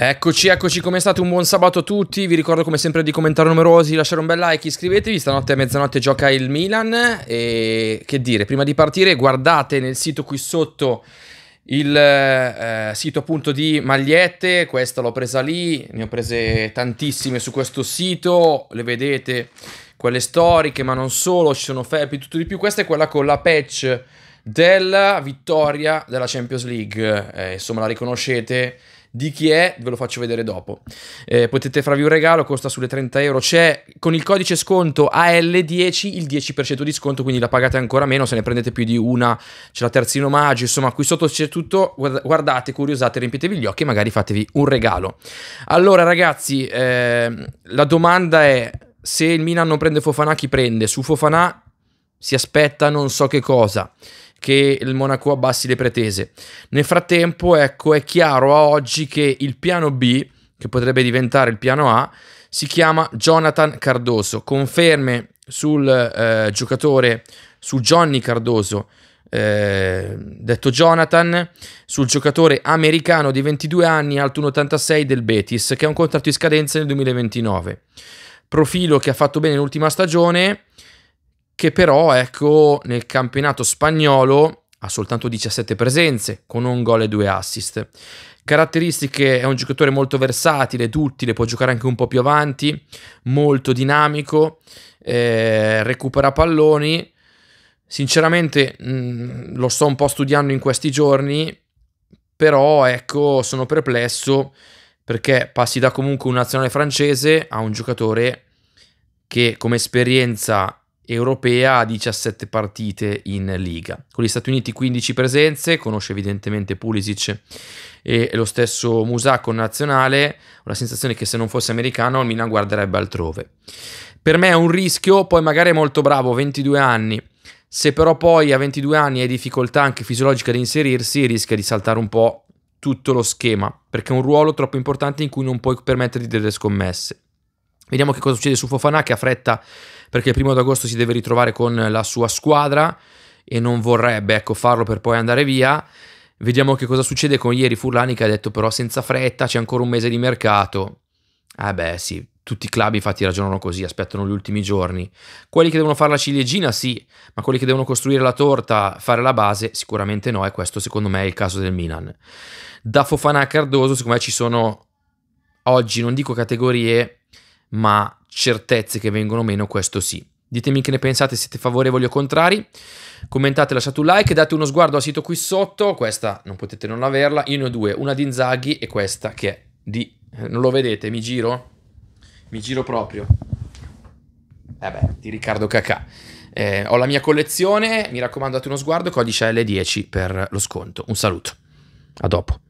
Eccoci, eccoci, come state? Un buon sabato a tutti. Vi ricordo come sempre di commentare numerosi, lasciare un bel like, iscrivetevi. Stanotte a mezzanotte gioca il Milan e che dire, prima di partire guardate nel sito qui sotto il eh, sito appunto di magliette, questa l'ho presa lì, ne ho prese tantissime su questo sito, le vedete quelle storiche, ma non solo, ci sono felpi, tutto di più. Questa è quella con la patch della vittoria della Champions League. Eh, insomma, la riconoscete di chi è ve lo faccio vedere dopo. Eh, potete farvi un regalo, costa sulle 30 euro. C'è con il codice sconto AL10 il 10% di sconto, quindi la pagate ancora meno. Se ne prendete più di una, c'è la terzina omaggio Insomma, qui sotto c'è tutto. Guardate, curiosate, riempitevi gli occhi e magari fatevi un regalo. Allora, ragazzi, eh, la domanda è. Se il Milan non prende Fofana, chi prende? Su Fofana si aspetta non so che cosa che il Monaco abbassi le pretese. Nel frattempo, ecco, è chiaro a oggi che il piano B, che potrebbe diventare il piano A, si chiama Jonathan Cardoso. Conferme sul eh, giocatore, su Johnny Cardoso, eh, detto Jonathan, sul giocatore americano di 22 anni, alto 1,86 del Betis, che ha un contratto di scadenza nel 2029. Profilo che ha fatto bene l'ultima stagione che però ecco nel campionato spagnolo ha soltanto 17 presenze con un gol e due assist. Caratteristiche, è un giocatore molto versatile, duttile, può giocare anche un po' più avanti, molto dinamico, eh, recupera palloni. Sinceramente mh, mm, lo sto un po' studiando in questi giorni, però ecco sono perplesso perché passi da comunque un nazionale francese a un giocatore che come esperienza europea a 17 partite in liga. Con gli Stati Uniti 15 presenze, conosce evidentemente Pulisic e lo stesso Musacco nazionale, ho la sensazione che se non fosse americano il Milan guarderebbe altrove. Per me è un rischio, poi magari è molto bravo, 22 anni, se però poi a 22 anni hai difficoltà anche fisiologica di inserirsi, rischia di saltare un po' tutto lo schema, perché è un ruolo troppo importante in cui non puoi permetterti delle scommesse. Vediamo che cosa succede su Fofana che ha fretta perché il primo d'agosto si deve ritrovare con la sua squadra e non vorrebbe ecco, farlo per poi andare via. Vediamo che cosa succede con ieri Furlani che ha detto però senza fretta c'è ancora un mese di mercato. Eh beh sì, tutti i club infatti ragionano così, aspettano gli ultimi giorni. Quelli che devono fare la ciliegina sì, ma quelli che devono costruire la torta, fare la base, sicuramente no e questo secondo me è il caso del Milan. Da Fofana a Cardoso secondo me ci sono oggi, non dico categorie, ma certezze che vengono meno, questo sì. Ditemi che ne pensate, siete favorevoli o contrari. Commentate, lasciate un like, date uno sguardo al sito qui sotto. Questa non potete non averla. Io ne ho due, una di Inzaghi e questa che è di... Eh, non lo vedete? Mi giro? Mi giro proprio. Eh beh, di Riccardo Cacà. Eh, ho la mia collezione, mi raccomando date uno sguardo, codice L10 per lo sconto. Un saluto, a dopo.